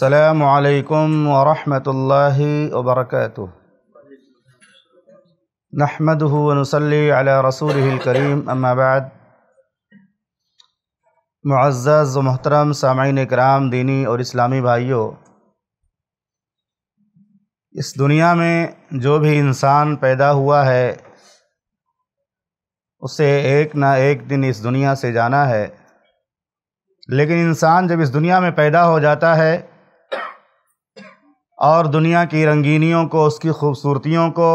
السلام عليكم ورحمة الله وبركاته نحمده ونصلي على رسوله الكريم أما بعد معزز و محترम सामीन कराम दीनी और इस्लामी भाइयों इस दुनिया में जो भी इंसान पैदा हुआ है उसे एक ना एक दिन इस दुनिया से जाना है लेकिन इंसान जब इस दुनिया में पैदा हो जाता है और दुनिया की रंगीनियों को उसकी खूबसूरतियों को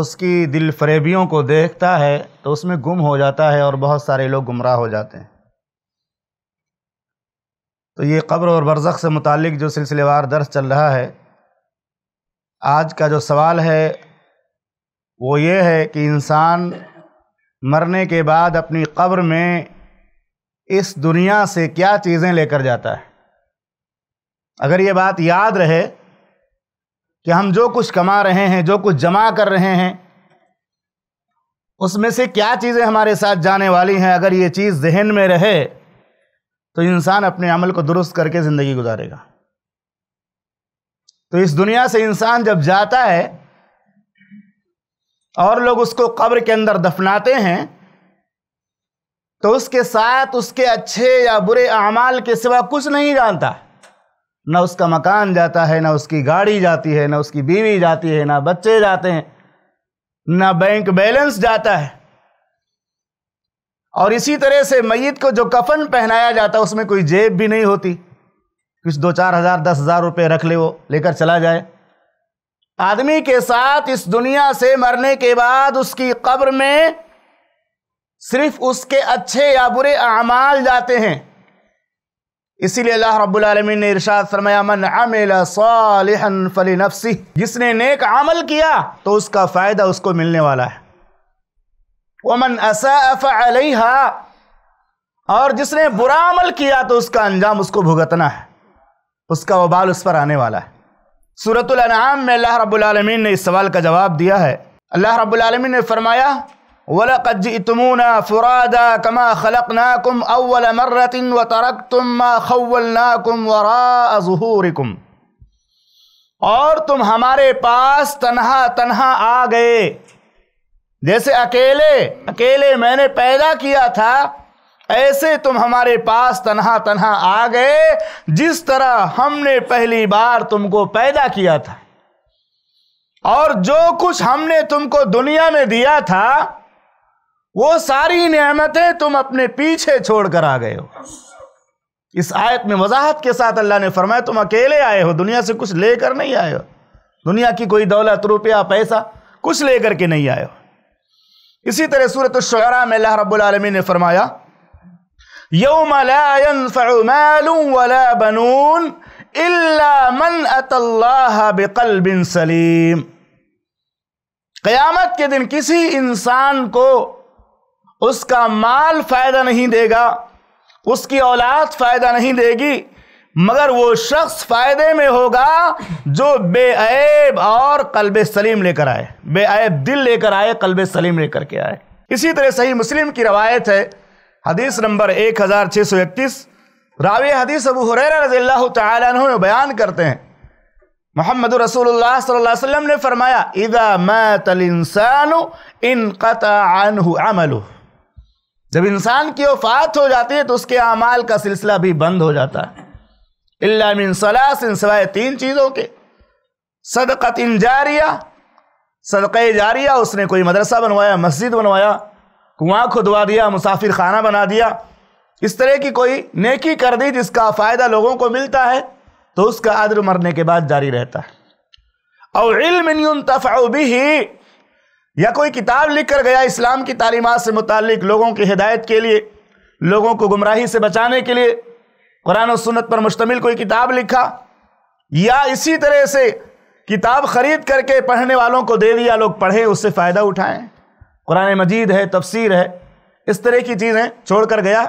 उसकी दिल फरेबियों को देखता है तो उसमें गुम हो जाता है और बहुत सारे लोग गुमराह हो जाते हैं तो ये कब्र और बरज़ से मुतल जो सिलसिलेवार दर्स चल रहा है आज का जो सवाल है वो ये है कि इंसान मरने के बाद अपनी कब्र में इस दुनिया से क्या चीज़ें लेकर जाता है अगर ये बात याद रहे कि हम जो कुछ कमा रहे हैं जो कुछ जमा कर रहे हैं उसमें से क्या चीज़ें हमारे साथ जाने वाली हैं अगर ये चीज़ जहन में रहे तो इंसान अपने अमल को दुरुस्त करके ज़िंदगी गुजारेगा तो इस दुनिया से इंसान जब जाता है और लोग उसको कब्र के अंदर दफनाते हैं तो उसके साथ उसके अच्छे या बुरे अमाल के सिवा कुछ नहीं जानता ना उसका मकान जाता है ना उसकी गाड़ी जाती है ना उसकी बीवी जाती है ना बच्चे जाते हैं ना बैंक बैलेंस जाता है और इसी तरह से मैत को जो कफन पहनाया जाता है उसमें कोई जेब भी नहीं होती कुछ दो चार हज़ार दस हज़ार रुपये रख ले वो लेकर चला जाए आदमी के साथ इस दुनिया से मरने के बाद उसकी कब्र में सिर्फ उसके अच्छे या बुरे अमाल जाते हैं इसीलिए अल्लाह रब्बुल ने इरशाद फरमाया मन फली नफसी जिसने नेक अमल किया तो उसका फ़ायदा उसको मिलने वाला है वमन असफ़लहा और जिसने बुरा अमल किया तो उसका अंजाम उसको भुगतना है उसका वबाल उस पर आने वाला है सूरतुल में अल्लाह रब्बुल ने इस सवाल का जवाब दिया है अल्लाह रब्बुल ने फरमाया वलकद कमा खलक नाकुम अव्वल मर्रतिन तरक तुम और तुम हमारे पास तनहा तनहा आ गए जैसे अकेले अकेले मैंने पैदा किया था ऐसे तुम हमारे पास तन्हा तनहा आ गए जिस तरह हमने पहली बार तुमको पैदा किया था और जो कुछ हमने तुमको दुनिया में दिया था वो सारी नियामतें तुम अपने पीछे छोड़कर आ गए हो इस आयत में वजाहत के साथ अल्लाह ने फरमाया तुम अकेले आए हो दुनिया से कुछ लेकर नहीं आए हो दुनिया की कोई दौलत रुपया पैसा कुछ लेकर के नहीं आए हो इसी तरह सूरत शुरा में अल्लाह रब्लमी ने फरमाया यौम बनून मन बिन सलीम क़यामत के दिन किसी इंसान को उसका माल फ़ायदा नहीं देगा उसकी औलाद फ़ायदा नहीं देगी मगर वो शख्स फ़ायदे में होगा जो बेऐब और कल्ब सलीम लेकर आए बेऐब दिल लेकर आए कल्ब सलीम लेकर के आए इसी तरह सही मुस्लिम की रवायत है हदीस नंबर एक हज़ार छः सौ इकतीस रावी हदीस अबू हुरैरा रजील्ला तु बयान करते हैं मोहम्मद रसूलुल्लाह सल्लल्लाहु अलैहि वसल्लम ने फरमाया इदा मैत इन कता अमलू जब इंसान की वफात हो जाती है तो उसके अमाल का सिलसिला भी बंद हो जाता है इलामिन सलासिन सवाए तीन चीज़ों के सदक़त जारिया सदक़ जारिया उसने कोई मदरसा बनवाया मस्जिद बनवाया कुआँ खुदवा दिया मुसाफिर खाना बना दिया इस तरह की कोई नेकी कर दी जिसका फ़ायदा लोगों को मिलता है तो उसका आदर मरने के बाद जारी रहता है और इल्म तफ़ा भी या कोई किताब लिख कर गया इस्लाम की तालीमत से मुतक लोगों की हिदायत के लिए लोगों को गुमराही से बचाने के लिए कुरान और सुन्नत पर मुश्तमिल कोई किताब लिखा या इसी तरह से किताब ख़रीद करके पढ़ने वालों को दे दिया लोग पढ़े उससे फ़ायदा उठाएं कुरान मजीद है तफसीर है इस तरह की चीज़ें छोड़ कर गया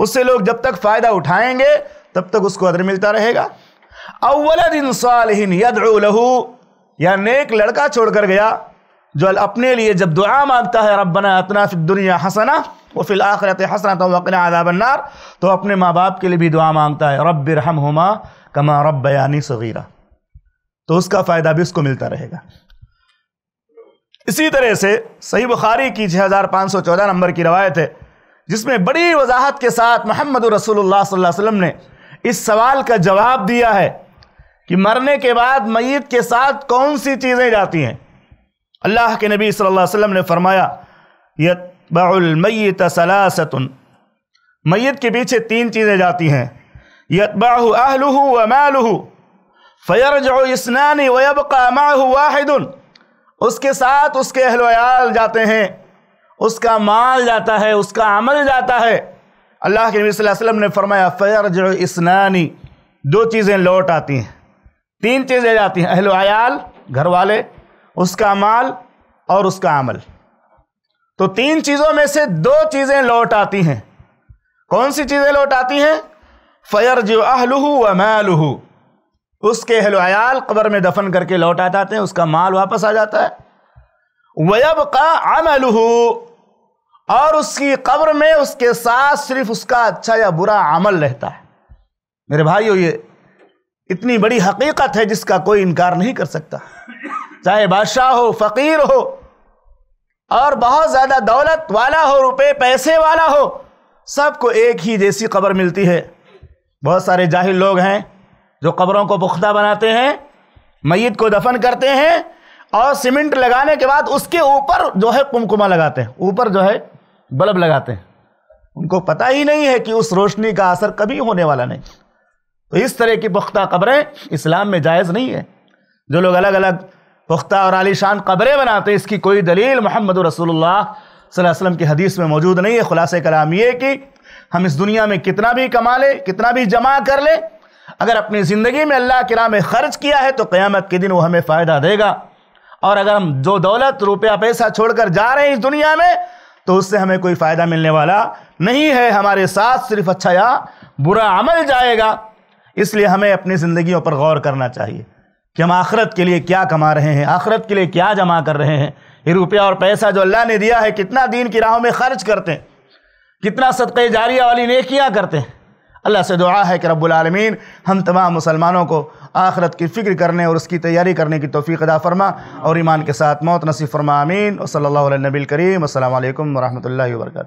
उससे लोग जब तक फ़ायदा उठाएंगे तब तक उसको अदर मिलता रहेगा अव्वल दिन सालहू या नेक लड़का छोड़ कर गया जो अपने लिए जब दुआ मांगता है रबना अतना फिर दुनिया हसना वो फिल आखिरत हसना तो वकना आदाबन्नार तो अपने माँ बाप के लिए भी दुआ मांगता है रब रहम हुमा कमा रब बयानी सगीरा तो उसका फ़ायदा भी उसको मिलता रहेगा इसी तरह से सही बुखारी की छः हज़ार पाँच सौ चौदह नंबर की रवायत है जिसमें बड़ी वजाहत के साथ महमद रसूल सल्लल्लाहु ने इस सवाल का जवाब दिया है कि मरने के बाद मैत के साथ कौन सी चीज़ें जाती हैं अल्लाह के नबी सल्लल्लाहु अलैहि वसल्लम ने फरमाया यतबाउलमैत सलासतन मैत के पीछे तीन चीज़ें जाती हैं यतबाहु अहलुहु व मालुहु फ़यरजो इसनानी वबका माहु वाहिदन उसके साथ उसके अहलोयाल जाते हैं उसका माल जाता है उसका अमल जाता है अल्लाह के नबी सल्लल्लाहु अलैहि वसल्लम ने फरमाया फ़यरजो इसनानी दो चीज़ें लौट आती हैं तीन चीज़ें जाती हैं अहलो आयाल घर वाले उसका माल और उसका अमल तो तीन चीज़ों में से दो चीज़ें लौट आती हैं कौन सी चीज़ें लौट आती हैं फ़यर जो अहलुहू व मैलुहू उसके अहलोयाल कब्र में दफन करके लौट आ जाते हैं उसका माल वापस आ जाता है वयब का अमलहू और उसकी कब्र में उसके साथ सिर्फ उसका अच्छा या बुरा अमल रहता है मेरे भाइयों ये इतनी बड़ी हकीकत है जिसका कोई इनकार नहीं कर सकता चाहे बादशाह हो फकीर हो और बहुत ज़्यादा दौलत वाला हो रुपए पैसे वाला हो सबको एक ही जैसी कब्र मिलती है बहुत सारे जाहिल लोग हैं जो कब्रों को पुख्ता बनाते हैं मैत को दफन करते हैं और सीमेंट लगाने के बाद उसके ऊपर जो है कुमकुमा लगाते हैं ऊपर जो है बल्ब लगाते हैं उनको पता ही नहीं है कि उस रोशनी का असर कभी होने वाला नहीं तो इस तरह की पुख्ता कब्रें इस्लाम में जायज़ नहीं है जो लोग अलग अलग पुख्ता और आलिशान कब्रें बनाते इसकी कोई दलील मोहम्मद रसूलुल्लाह वसल्लम की हदीस में मौजूद नहीं है खुलासे कलाम ये कि हम इस दुनिया में कितना भी कमा लें कितना भी जमा कर लें अगर अपनी ज़िंदगी में अल्लाह के नाम ख़र्च किया है तो क़्यामत के दिन वो हमें फ़ायदा देगा और अगर हम जो दौलत रुपया पैसा छोड़कर जा रहे हैं इस दुनिया में तो उससे हमें कोई फ़ायदा मिलने वाला नहीं है हमारे साथ सिर्फ अच्छा या बुरा अमल जाएगा इसलिए हमें अपनी ज़िंदगियों पर गौर करना चाहिए कि हम आखरत के लिए क्या कमा रहे हैं आखरत के लिए क्या जमा कर रहे हैं ये रुपया और पैसा जो अल्लाह ने दिया है कितना दीन की राहों में खर्च करते हैं कितना सदक़े जारिया वाली नेकियाँ करते हैं अल्लाह से दुआ है कि रब्बुलमीन हम तमाम मुसलमानों को आखरत की फ़िक्र करने और उसकी तैयारी करने की तोफ़ी अदा फरमा और ईमान के साथ मौत नसीब फरमा आमीन वसल नबी करीम असल वरहमल वर्का